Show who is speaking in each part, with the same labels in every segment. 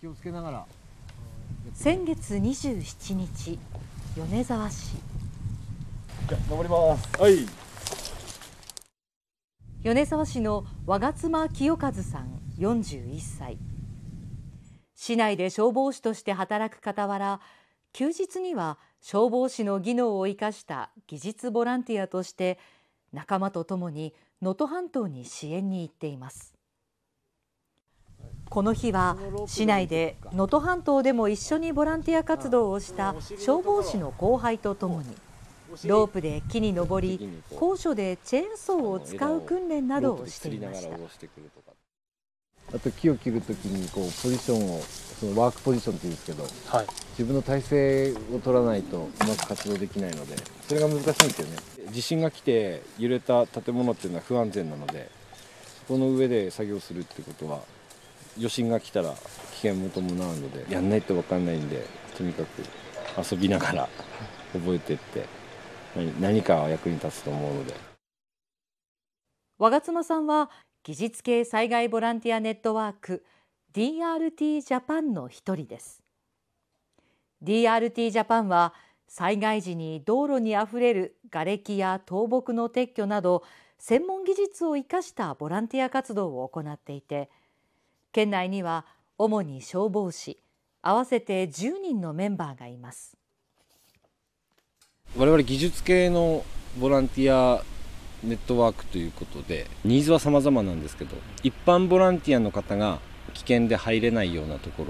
Speaker 1: 気をつけながら先月27日米沢市りますはい米沢市の和妻清和さん41歳市内で消防士として働く傍ら休日には消防士の技能を生かした技術ボランティアとして仲間とともに能登半島に支援に行っていますこの日は市内で能登半島でも一緒にボランティア活動をした消防士の後輩とともにロープで木に登り高所でチェーンソーを使う訓
Speaker 2: 練などをしていましたあと木を切るときにこうポジションをそのワークポジションっていうんですけど、はい、自分の体勢を取らないとうまく活動できないのでそれが難しいんですよね地震が来て揺れた建物っていうのは不安全なのでこの上で作業するってことは余震が来たら危険も伴うのでやんないと分かんないんでとにかく遊びながら覚えてって何か役に立つと思うので
Speaker 1: 我妻さんは技術系災害ボランティアネットワーク DRT ジャパンの一人です DRT ジャパンは災害時に道路にあふれる瓦礫や倒木の撤去など専門技術を生かしたボランティア活動を行っていて県内には主に消防士合わせて10人のメンバーがいます
Speaker 2: 我々技術系のボランティアネットワークということでニーズは様々なんですけど一般ボランティアの方が危険で入れないようなとこ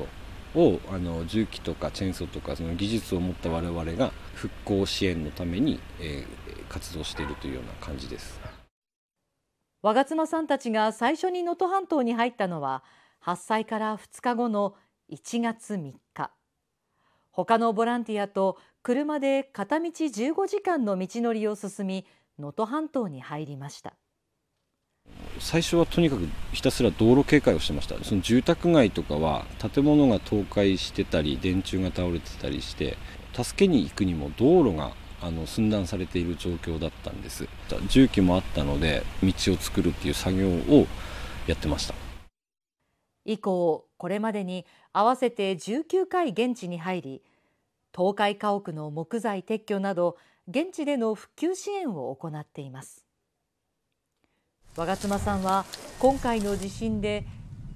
Speaker 2: ろをあの重機とかチェーンソーとかその技術を持った我々が復興支援のために、えー、活動しているというような感じです
Speaker 1: 我妻さんたちが最初に能登半島に入ったのは発災から2日後の1月3日他のボランティアと車で片道15時間の道のりを進み能登半島に入りました
Speaker 2: 最初はとにかくひたすら道路警戒をしてましたその住宅街とかは建物が倒壊してたり電柱が倒れてたりして助けに行くにも道路があの寸断されている状況だったんです重機もあったので道を作るっていう作業をやってました
Speaker 1: 以降これまでに合わせて19回現地に入り倒壊家屋の木材撤去など現地での復旧支援を行っています我妻さんは今回の地震で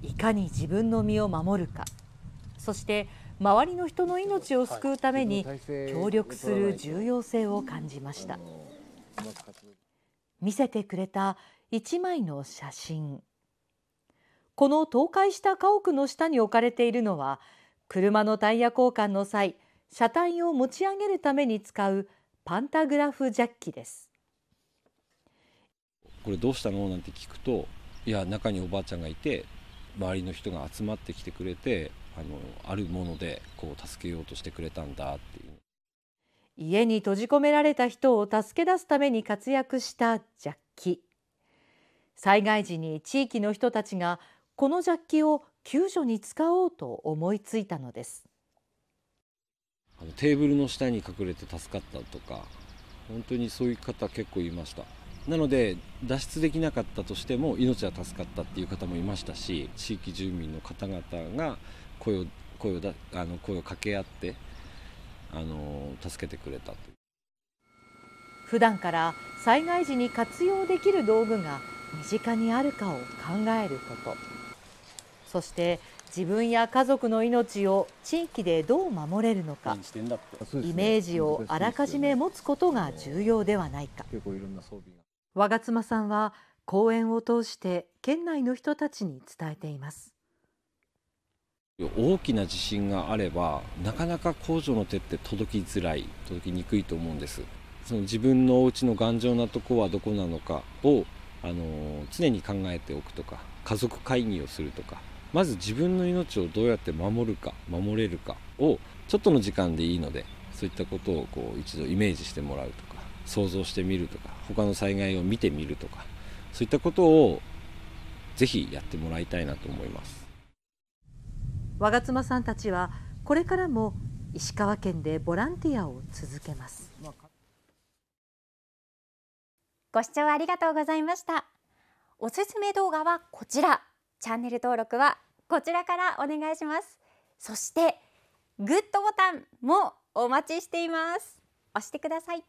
Speaker 1: いかに自分の身を守るかそして周りの人の命を救うために協力する重要性を感じました見せてくれた一枚の写真この倒壊した家屋の下に置かれているのは車のタイヤ交換の際車体を持ち上げるために使うパンタグラフジャッキです
Speaker 2: これどうしたのなんて聞くといや中におばあちゃんがいて周りの人が集まってきてくれてあのあるものでこう助けようとしてくれたんだっていう
Speaker 1: 家に閉じ込められた人を助け出すために活躍したジャッキ災害時に地域の人たちがこのジャッキを救助に使おうと思いついたのです
Speaker 2: テーブルの下に隠れて助かったとか本当にそういう方結構いましたなので脱出できなかったとしても命は助かったっていう方もいましたし地域住民の方々が声を声をだあの声を掛け合ってあの助けてくれた
Speaker 1: 普段から災害時に活用できる道具が身近にあるかを考えること。そして自分や家族の命を地域でどう守れるのかイメージをあらかじめ持つことが重要ではないか我妻さんは講演を通して県内の人たちに伝えています
Speaker 2: 大きな地震があればなかなか工場の手って届きづらい届きにくいと思うんですその自分のお家の頑丈なとこはどこなのかをあの常に考えておくとか家族会議をするとかまず自分の命をどうやって守るか守れるかをちょっとの時間でいいのでそういったことをこう一度イメージしてもらうとか想像してみるとか他の災害を見てみるとかそういったことをぜひやってもらいたいなと思います
Speaker 1: 我妻さんたちはこれからも石川県でボランティアを続けますご視聴ありがとうございましたおすすめ動画はこちらチャンネル登録はこちらからお願いしますそしてグッドボタンもお待ちしています押してください